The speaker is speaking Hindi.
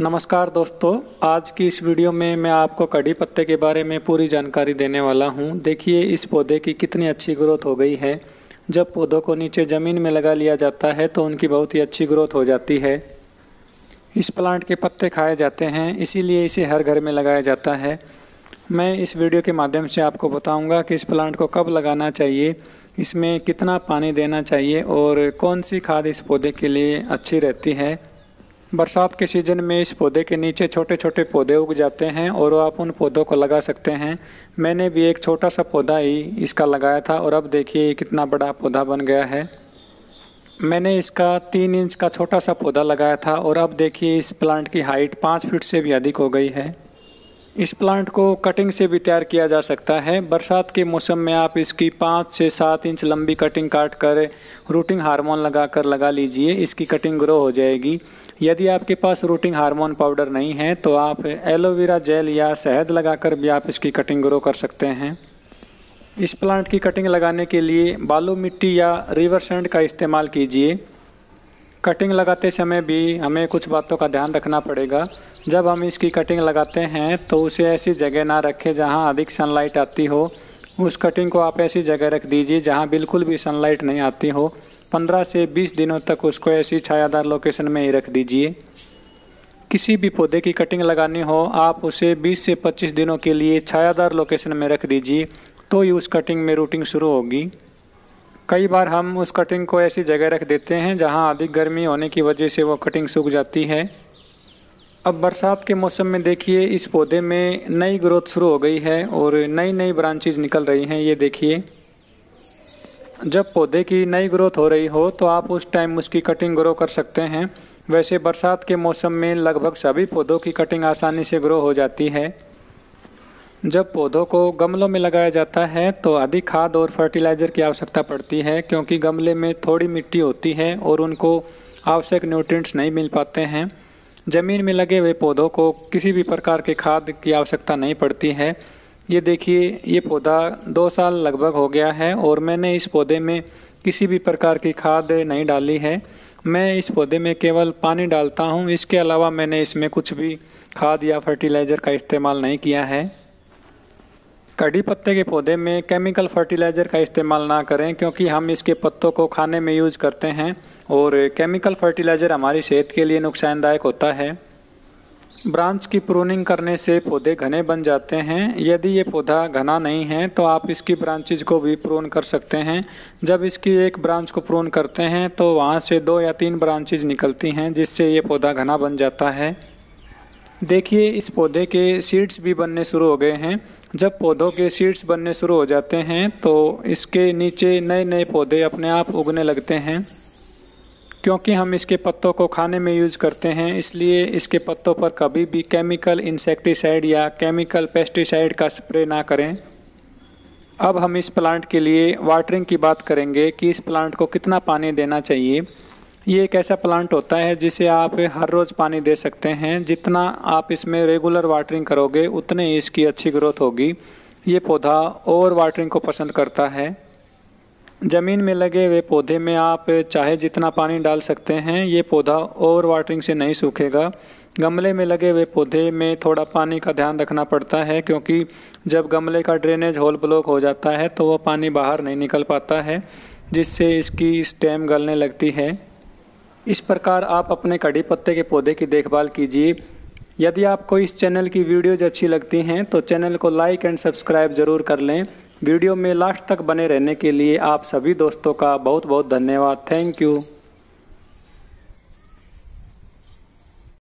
नमस्कार दोस्तों आज की इस वीडियो में मैं आपको कड़ी पत्ते के बारे में पूरी जानकारी देने वाला हूं। देखिए इस पौधे की कितनी अच्छी ग्रोथ हो गई है जब पौधों को नीचे ज़मीन में लगा लिया जाता है तो उनकी बहुत ही अच्छी ग्रोथ हो जाती है इस प्लांट के पत्ते खाए जाते हैं इसीलिए इसे हर घर में लगाया जाता है मैं इस वीडियो के माध्यम से आपको बताऊँगा कि इस प्लांट को कब लगाना चाहिए इसमें कितना पानी देना चाहिए और कौन सी खाद इस पौधे के लिए अच्छी रहती है बरसात के सीज़न में इस पौधे के नीचे छोटे छोटे पौधे उग जाते हैं और आप उन पौधों को लगा सकते हैं मैंने भी एक छोटा सा पौधा ही इसका लगाया था और अब देखिए कितना बड़ा पौधा बन गया है मैंने इसका तीन इंच का छोटा सा पौधा लगाया था और अब देखिए इस प्लांट की हाइट पाँच फीट से भी अधिक हो गई है इस प्लांट को कटिंग से भी तैयार किया जा सकता है बरसात के मौसम में आप इसकी पाँच से सात इंच लंबी कटिंग काट कर रूटिंग हार्मोन लगा कर लगा लीजिए इसकी कटिंग ग्रो हो जाएगी यदि आपके पास रूटिंग हार्मोन पाउडर नहीं है तो आप एलोवेरा जेल या शहद लगाकर भी आप इसकी कटिंग ग्रो कर सकते हैं इस प्लांट की कटिंग लगाने के लिए बालू मिट्टी या रिवर सेंड का इस्तेमाल कीजिए कटिंग लगाते समय भी हमें कुछ बातों का ध्यान रखना पड़ेगा जब हम इसकी कटिंग लगाते हैं तो उसे ऐसी जगह ना रखें जहां अधिक सनलाइट आती हो उस कटिंग को आप ऐसी जगह रख दीजिए जहां बिल्कुल भी सनलाइट नहीं आती हो 15 से 20 दिनों तक उसको ऐसी छायादार लोकेशन में ही रख दीजिए किसी भी पौधे की कटिंग लगानी हो आप उसे 20 से 25 दिनों के लिए छायादार लोकेशन में रख दीजिए तो ही उस कटिंग में रूटिंग शुरू होगी कई बार हम उस कटिंग को ऐसी जगह रख देते हैं जहां अधिक गर्मी होने की वजह से वो कटिंग सूख जाती है अब बरसात के मौसम में देखिए इस पौधे में नई ग्रोथ शुरू हो गई है और नई नई ब्रांचेज निकल रही हैं ये देखिए जब पौधे की नई ग्रोथ हो रही हो तो आप उस टाइम उसकी कटिंग ग्रो कर सकते हैं वैसे बरसात के मौसम में लगभग सभी पौधों की कटिंग आसानी से ग्रो हो जाती है जब पौधों को गमलों में लगाया जाता है तो अधिक खाद और फर्टिलाइज़र की आवश्यकता पड़ती है क्योंकि गमले में थोड़ी मिट्टी होती है और उनको आवश्यक न्यूट्रिएंट्स नहीं मिल पाते हैं ज़मीन में लगे हुए पौधों को किसी भी प्रकार के खाद की आवश्यकता नहीं पड़ती है ये देखिए ये पौधा दो साल लगभग हो गया है और मैंने इस पौधे में किसी भी प्रकार की खाद नहीं डाली है मैं इस पौधे में केवल पानी डालता हूँ इसके अलावा मैंने इसमें कुछ भी खाद या फर्टिलाइज़र का इस्तेमाल नहीं किया है कड़ी पत्ते के पौधे में केमिकल फर्टिलाइज़र का इस्तेमाल ना करें क्योंकि हम इसके पत्तों को खाने में यूज करते हैं और केमिकल फर्टिलाइज़र हमारी सेहत के लिए नुकसानदायक होता है ब्रांच की प्रूनिंग करने से पौधे घने बन जाते हैं यदि ये पौधा घना नहीं है तो आप इसकी ब्रांचेज को भी प्रून कर सकते हैं जब इसकी एक ब्रांच को प्रून करते हैं तो वहाँ से दो या तीन ब्रांचेज निकलती हैं जिससे ये पौधा घना बन जाता है देखिए इस पौधे के सीड्स भी बनने शुरू हो गए हैं जब पौधों के सीड्स बनने शुरू हो जाते हैं तो इसके नीचे नए नए पौधे अपने आप उगने लगते हैं क्योंकि हम इसके पत्तों को खाने में यूज़ करते हैं इसलिए इसके पत्तों पर कभी भी केमिकल इंसेक्टिसाइड या केमिकल पेस्टिसाइड का स्प्रे ना करें अब हम इस प्लांट के लिए वाटरिंग की बात करेंगे कि इस प्लांट को कितना पानी देना चाहिए ये एक ऐसा प्लांट होता है जिसे आप हर रोज़ पानी दे सकते हैं जितना आप इसमें रेगुलर वाटरिंग करोगे उतने ही इसकी अच्छी ग्रोथ होगी ये पौधा ओवर वाटरिंग को पसंद करता है ज़मीन में लगे हुए पौधे में आप चाहे जितना पानी डाल सकते हैं ये पौधा ओवर वाटरिंग से नहीं सूखेगा गमले में लगे हुए पौधे में थोड़ा पानी का ध्यान रखना पड़ता है क्योंकि जब गमले का ड्रेनेज होल ब्लॉक हो जाता है तो वह पानी बाहर नहीं निकल पाता है जिससे इसकी स्टेम गलने लगती है इस प्रकार आप अपने कड़ी पत्ते के पौधे की देखभाल कीजिए यदि आपको इस चैनल की वीडियोज अच्छी लगती हैं तो चैनल को लाइक एंड सब्सक्राइब ज़रूर कर लें वीडियो में लास्ट तक बने रहने के लिए आप सभी दोस्तों का बहुत बहुत धन्यवाद थैंक यू